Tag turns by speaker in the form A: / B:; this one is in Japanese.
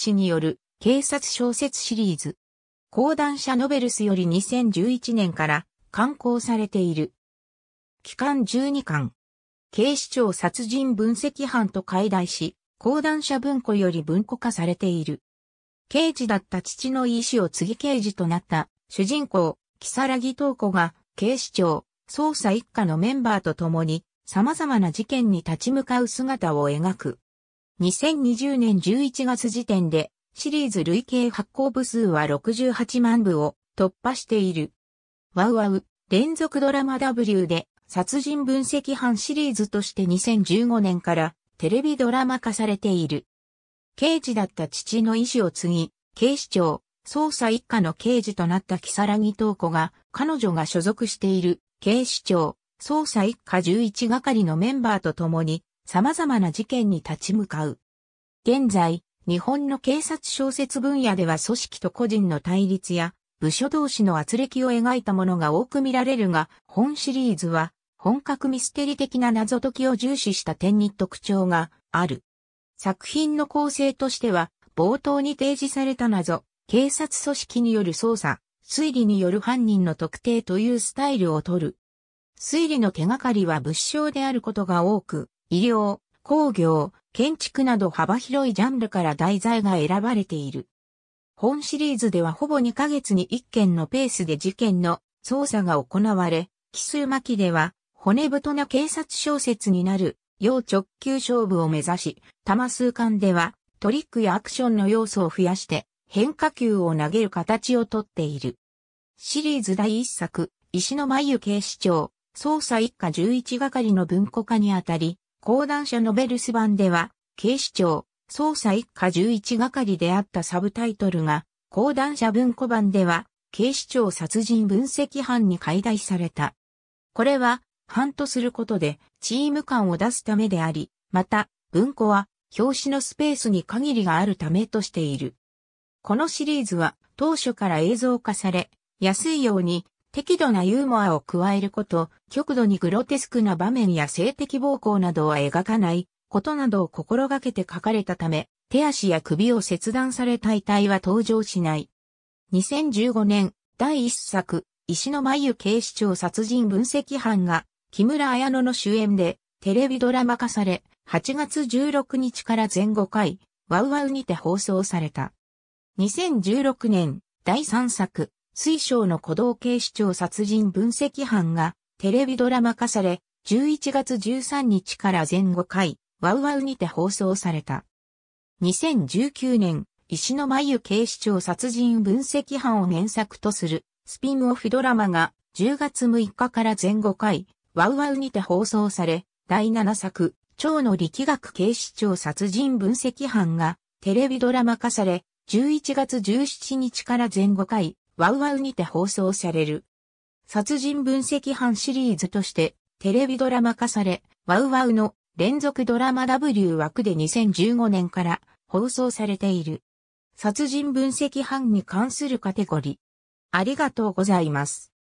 A: 氏による警察小説シリーズ。講談社ノベルスより2011年から刊行されている。期間12巻。警視庁殺人分析班と解題し、講談社文庫より文庫化されている。刑事だった父の意志を継ぎ刑事となった主人公、木更木東子が警視庁捜査一課のメンバーと共に様々な事件に立ち向かう姿を描く2020年11月時点でシリーズ累計発行部数は68万部を突破している。ワウワウ連続ドラマ W で殺人分析班シリーズとして2015年からテレビドラマ化されている。刑事だった父の意志を継ぎ、警視庁、捜査一課の刑事となった木更木東子が、彼女が所属している警視庁、捜査一課11係のメンバーと共に、様々な事件に立ち向かう。現在、日本の警察小説分野では組織と個人の対立や部署同士の圧力を描いたものが多く見られるが、本シリーズは本格ミステリ的な謎解きを重視した点に特徴がある。作品の構成としては、冒頭に提示された謎、警察組織による捜査、推理による犯人の特定というスタイルをとる。推理の手がかりは物証であることが多く、医療、工業、建築など幅広いジャンルから題材が選ばれている。本シリーズではほぼ2ヶ月に1件のペースで事件の捜査が行われ、奇数巻では骨太な警察小説になる、要直球勝負を目指し、多数巻ではトリックやアクションの要素を増やして変化球を投げる形をとっている。シリーズ第1作、石の眉警視庁、捜査一課11係の文庫化にあたり、講談社ノベルス版では、警視庁、捜査一課11係であったサブタイトルが、講談社文庫版では、警視庁殺人分析班に解題された。これは、班とすることで、チーム感を出すためであり、また、文庫は、表紙のスペースに限りがあるためとしている。このシリーズは、当初から映像化され、安いように適度なユーモアを加えること、極度にグロテスクな場面や性的暴行などは描かないことなどを心がけて書かれたため、手足や首を切断された遺体は登場しない。2015年、第1作、石の眉警視庁殺人分析班が、木村彩乃の主演で、テレビドラマ化され、8月16日から前後回、ワウワウにて放送された。2016年、第3作、水晶の鼓動警視庁殺人分析班がテレビドラマ化され、11月13日から前後回、ワウワウにて放送された。2019年、石の眉警視庁殺人分析班を原作とするスピンオフドラマが10月6日から前後回、ワウワウにて放送され、第7作、蝶の力学警視庁殺人分析班がテレビドラマ化され、11月17日から前後回、ワウワウにて放送される。殺人分析班シリーズとしてテレビドラマ化され、ワウワウの連続ドラマ W 枠で2015年から放送されている。殺人分析班に関するカテゴリー。ありがとうございます。